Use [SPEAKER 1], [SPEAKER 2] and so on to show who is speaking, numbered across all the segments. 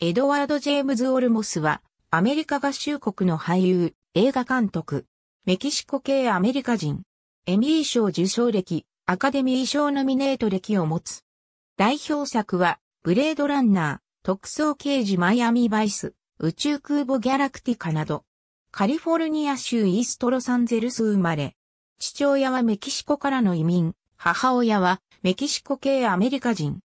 [SPEAKER 1] エドワード・ジェームズ・オルモスは、アメリカ合衆国の俳優、映画監督、メキシコ系アメリカ人、エミー賞受賞歴、アカデミー賞ノミネート歴を持つ。代表作は、ブレードランナー、特捜刑事マイアミ・バイス、宇宙空母ギャラクティカなど、カリフォルニア州イーストロサンゼルス生まれ、父親はメキシコからの移民、母親はメキシコ系アメリカ人。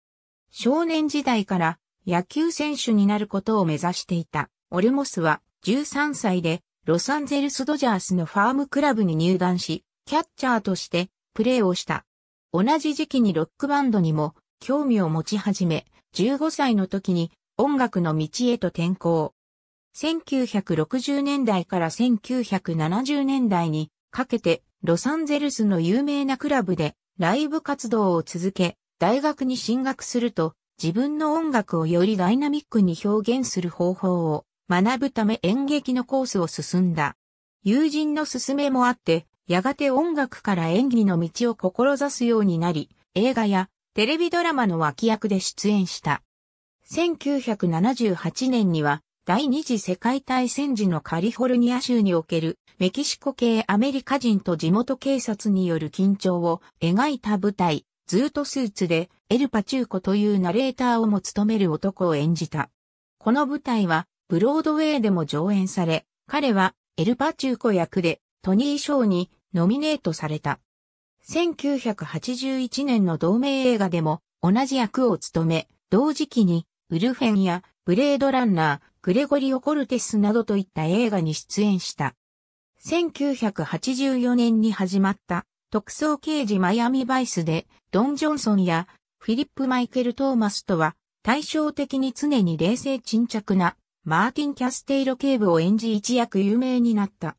[SPEAKER 1] 少年時代から野球選手になることを目指していた。オルモスは13歳でロサンゼルスドジャースのファームクラブに入団し、キャッチャーとしてプレーをした。同じ時期にロックバンドにも興味を持ち始め、15歳の時に音楽の道へと転向。1960年代から1970年代にかけてロサンゼルスの有名なクラブでライブ活動を続け、大学に進学すると自分の音楽をよりダイナミックに表現する方法を学ぶため演劇のコースを進んだ。友人の勧めもあって、やがて音楽から演技の道を志すようになり、映画やテレビドラマの脇役で出演した。1978年には第二次世界大戦時のカリフォルニア州におけるメキシコ系アメリカ人と地元警察による緊張を描いた舞台ずーとスーツでエル・パチューコというナレーターをも務める男を演じた。この舞台はブロードウェイでも上演され、彼はエル・パチューコ役でトニー賞にノミネートされた。1981年の同名映画でも同じ役を務め、同時期にウルフェンやブレードランナー、グレゴリオ・コルテスなどといった映画に出演した。1984年に始まった特捜刑事マイアミバイスで、ドン・ジョンソンやフィリップ・マイケル・トーマスとは、対照的に常に冷静沈着なマーティン・キャステイロ警部を演じ一躍有名になった。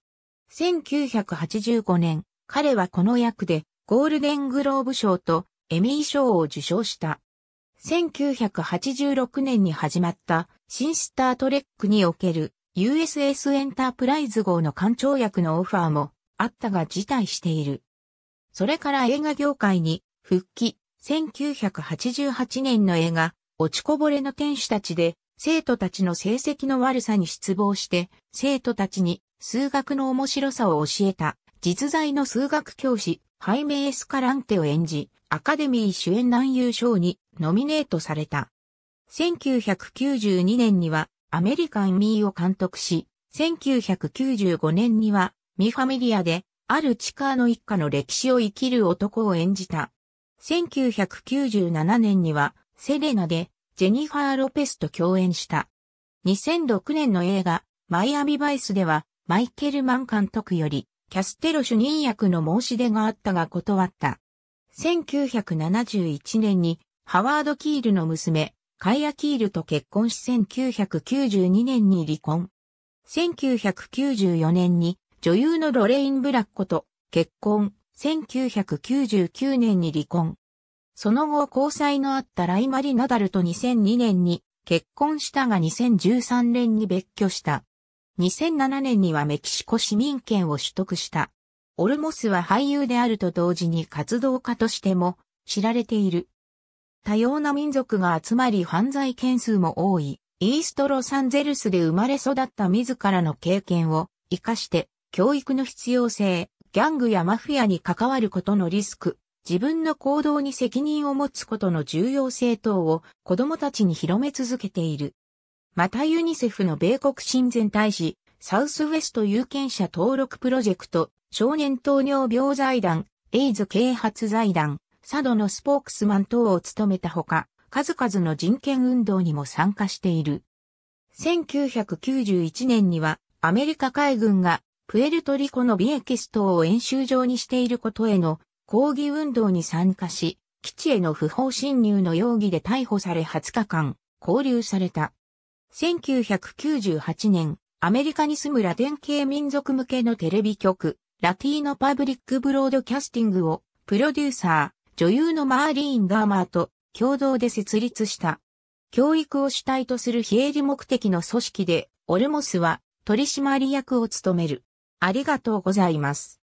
[SPEAKER 1] 1985年、彼はこの役でゴールデングローブ賞とエミー賞を受賞した。1986年に始まった新スタートレックにおける USS エンタープライズ号の艦長役のオファーもあったが辞退している。それから映画業界に復帰、1988年の映画、落ちこぼれの天使たちで、生徒たちの成績の悪さに失望して、生徒たちに数学の面白さを教えた、実在の数学教師、ハイメエスカランテを演じ、アカデミー主演男優賞にノミネートされた。1992年にはアメリカン・ミーを監督し、1995年にはミファミリアである地下の一家の歴史を生きる男を演じた。1997年には、セレナで、ジェニファー・ロペスと共演した。2006年の映画、マイアミ・バイスでは、マイケル・マン監督より、キャステロ主任役の申し出があったが断った。1971年に、ハワード・キールの娘、カイア・キールと結婚し1992年に離婚。1994年に女優のロレイン・ブラッコと結婚、1999年に離婚。その後交際のあったライマリ・ナダルと2002年に結婚したが2013年に別居した。2007年にはメキシコ市民権を取得した。オルモスは俳優であると同時に活動家としても知られている。多様な民族が集まり犯罪件数も多い、イーストロサンゼルスで生まれ育った自らの経験を活かして教育の必要性、ギャングやマフィアに関わることのリスク、自分の行動に責任を持つことの重要性等を子供たちに広め続けている。またユニセフの米国親善大使、サウスウェスト有権者登録プロジェクト、少年糖尿病財団、エイズ啓発財団、佐渡のスポークスマン等を務めたほか、数々の人権運動にも参加している。1991年にはアメリカ海軍がプエルトリコのビエキス島を演習場にしていることへの抗議運動に参加し、基地への不法侵入の容疑で逮捕され20日間、拘留された。1998年、アメリカに住むラテン系民族向けのテレビ局、ラティーノパブリックブロードキャスティングを、プロデューサー、女優のマーリーン・ガーマーと共同で設立した。教育を主体とする非営利目的の組織で、オルモスは取締役を務める。ありがとうございます。